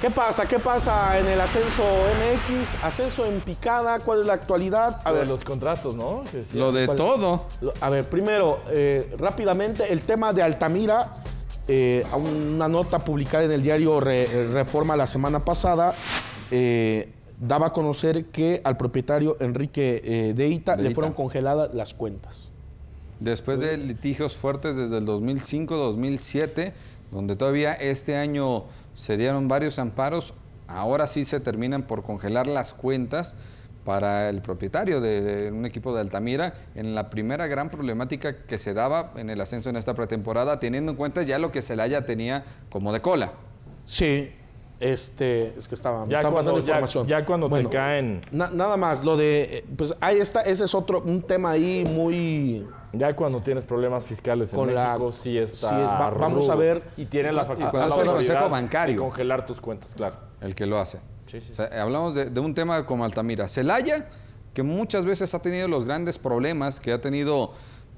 ¿Qué pasa? ¿Qué pasa en el ascenso MX? ¿Ascenso en picada? ¿Cuál es la actualidad? A ver, los contratos, ¿no? lo de todo. A ver, primero, eh, rápidamente, el tema de Altamira. Eh, una nota publicada en el diario Reforma la semana pasada. Eh, daba a conocer que al propietario Enrique Deita le fueron congeladas las cuentas. Después de litigios fuertes desde el 2005-2007, donde todavía este año se dieron varios amparos, ahora sí se terminan por congelar las cuentas para el propietario de un equipo de Altamira en la primera gran problemática que se daba en el ascenso en esta pretemporada, teniendo en cuenta ya lo que Celaya tenía como de cola. Sí, este, es que estaba, ya cuando, te caen. nada más, lo de. Eh, pues ahí está, ese es otro, un tema ahí muy. Ya cuando tienes problemas fiscales en con México, la, está. vamos a ver. Y tiene la factura. bancario. congelar tus cuentas, claro. El que lo hace. hablamos de, de, un tema como Altamira. Celaya, que muchas veces ha tenido los grandes problemas que ha tenido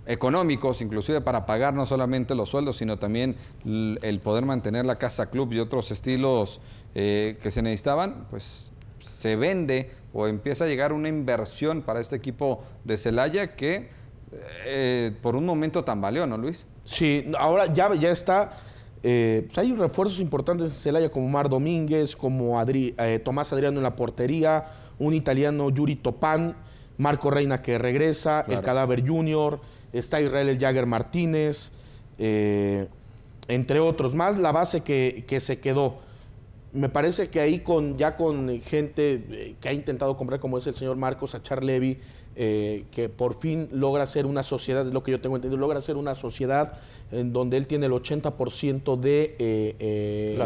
económicos, inclusive para pagar no solamente los sueldos, sino también el poder mantener la casa club y otros estilos eh, que se necesitaban, pues se vende o empieza a llegar una inversión para este equipo de Celaya que eh, por un momento tambaleó, ¿no, Luis? Sí, ahora ya, ya está. Eh, pues, hay refuerzos importantes en Celaya como Mar Domínguez, como Tomás Adriano en la portería, un italiano Yuri Topán, Marco Reina que regresa, el Cadáver Junior está Israel El Jagger Martínez, eh, entre otros más, la base que, se quedó. Me parece que ahí con, ya con gente eh, que ha intentado comprar, como es el señor Marcos Achar Levy, eh, que por fin logra ser una sociedad, es lo que yo tengo entendido, logra ser una sociedad en donde él tiene el 80% de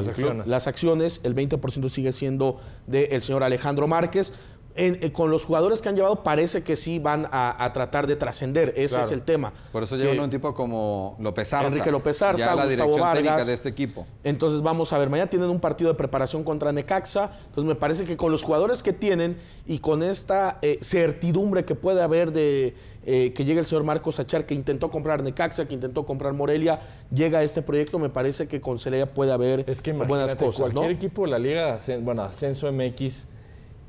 las, acciones. el 20% sigue siendo del señor Alejandro Márquez, eh, con los jugadores que han llevado parece que sí van a, tratar de trascender. Ese es el tema. Por eso llegó un tipo como López Arza. Enrique López Arza, ya la dirección técnica de este equipo. Entonces vamos a ver, mañana tienen un partido de preparación contra Necaxa. Entonces me parece que con los jugadores que tienen y con esta eh, certidumbre que puede haber de eh, que llegue el señor Marcos Achar, que intentó comprar Necaxa, que intentó comprar Morelia, llega a este proyecto, me parece que con Celaya puede haber es que buenas cosas. Cualquier equipo de la Liga, bueno, Ascenso MX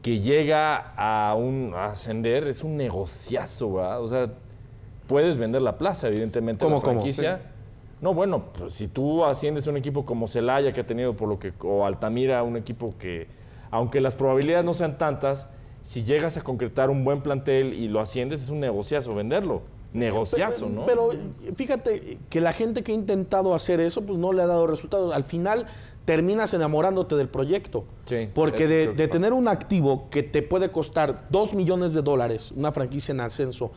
que llega a, un, ascender es un negociazo, ¿verdad? O sea, puedes vender la plaza, evidentemente, ¿Cómo, la franquicia. No, bueno, pues, si tú asciendes un equipo como Celaya, que ha tenido por lo que, o Altamira, un equipo que, aunque las probabilidades no sean tantas, si llegas a concretar un buen plantel y lo asciendes, es un negociazo venderlo. Negociazo, ¿no? Pero fíjate que la gente que ha intentado hacer eso, pues no le ha dado resultados. Al final terminas enamorándote del proyecto. porque de, tener un activo que te puede costar 2 millones de dólares, una franquicia en ascenso,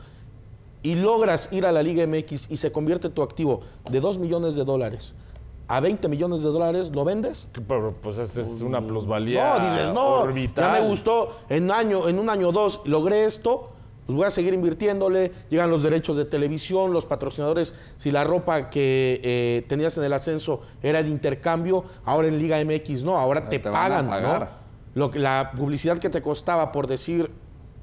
y logras ir a la Liga MX y se convierte tu activo de 2 millones de dólares a 20 millones de dólares, ¿lo vendes? pues esa es una plusvalía. No, dices, no, ya me gustó, en, año, en un año o dos logré esto, pues voy a seguir invirtiéndole, llegan los derechos de televisión, los patrocinadores, si la ropa que eh, tenías en el ascenso era de intercambio, ahora en Liga MX no, ahora te, pagan, ¿no? la publicidad que te costaba, por decir,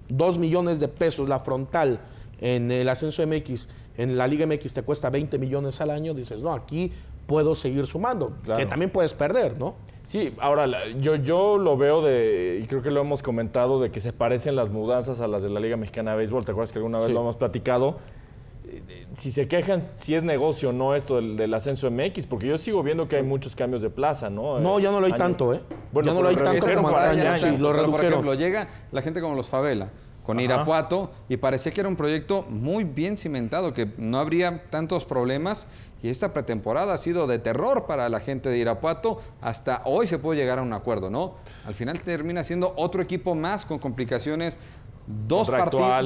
dos millones de pesos la frontal en el ascenso MX, en la Liga MX te cuesta 20 millones al año, dices, no, aquí puedo seguir sumando, que también puedes perder, ¿no? Sí, ahora yo, yo lo veo de, y creo que lo hemos comentado, de que se parecen las mudanzas a las de la Liga Mexicana de Béisbol. ¿Te acuerdas que alguna vez lo hemos platicado? Eh, si se quejan si es negocio o no esto del, ascenso MX, porque yo sigo viendo que hay muchos cambios de plaza, ¿no? No, ya no lo hay tanto, ¿eh? Bueno, ya no lo hay tanto como sí, lo Por ejemplo, llega la gente como los favela con Irapuato y parecía que era un proyecto muy bien cimentado, que no habría tantos problemas y esta pretemporada ha sido de terror para la gente de Irapuato. Hasta hoy se puede llegar a un acuerdo, ¿no? Al final termina siendo otro equipo más con complicaciones. Dos,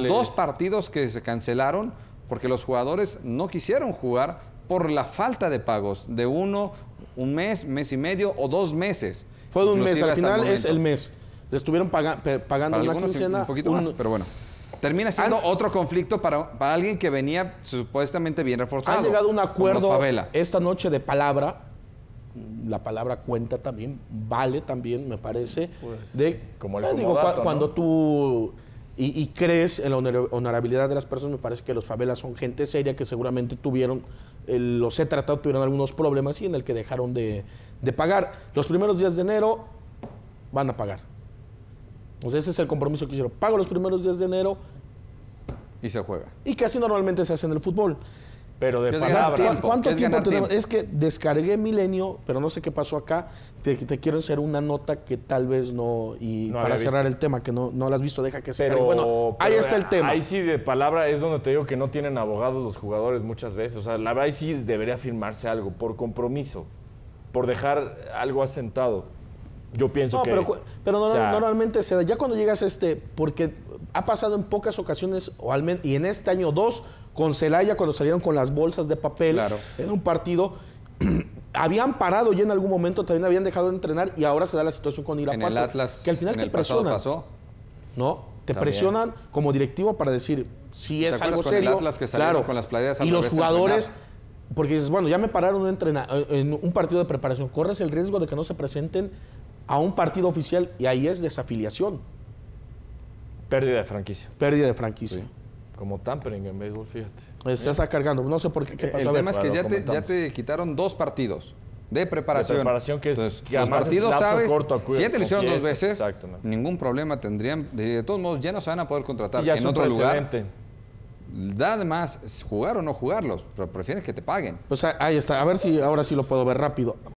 dos partidos que se cancelaron porque los jugadores no quisieron jugar por la falta de pagos de uno, un mes, mes y medio o dos meses. Fue de un mes, al final es el mes. Le estuvieron pagando una quincena. Un poquito más, pero bueno. Termina siendo otro conflicto para, para, alguien que venía supuestamente bien reforzado. Han llegado un acuerdo esta noche de palabra. La palabra cuenta también, vale también, me parece. Pues, de, como el eh, digo, cuando tú y, crees en la honorabilidad de las personas, me parece que los favelas son gente seria que seguramente tuvieron, eh, los he tratado, tuvieron algunos problemas y en el que dejaron de, de pagar. Los primeros días de enero van a pagar ese es el compromiso que hicieron. Pago los primeros días de enero. Y se juega. Y casi normalmente se hace en el fútbol. Pero de palabra. ¿Cuánto tiempo te Es que descargué Milenio, pero no sé qué pasó acá. Te, te quiero hacer una nota que tal vez no. Y para cerrar el tema, que no, no la has visto, deja que se pero, Bueno, ahí está el tema. Ahí sí, de palabra, es donde te digo que no tienen abogados los jugadores muchas veces. O sea, la verdad, sí debería firmarse algo por compromiso, por dejar algo asentado. Yo pienso que. Pero, pero normalmente se da. Ya cuando llegas este. Porque ha pasado en pocas ocasiones, y en este año dos, con Celaya, cuando salieron con las bolsas de papel en un partido. habían parado ya en algún momento, también habían dejado de entrenar y ahora se da la situación con Irapuato. que al final te presionan. ¿No? Te presionan como directivo para decir si es algo serio. que claro. con las playas y los jugadores porque dices, bueno, ya me pararon eh, en un partido de preparación, corres el riesgo de que no se presenten a un partido oficial y ahí es desafiliación. Pérdida de franquicia. Pérdida de franquicia. Como tampering en béisbol, fíjate. Se está cargando, no sé por qué. qué eh, El tema es que ya te, ya te quitaron dos partidos de preparación. De preparación que es los partidos sabes, si ya te lo hicieron dos este, veces, ningún problema tendrían. De todos modos, ya no se van a poder contratar en otro lugar. Da más jugar o no jugarlos, pero prefieres que te paguen. Pues ahí está, a ver si ahora sí lo puedo ver rápido.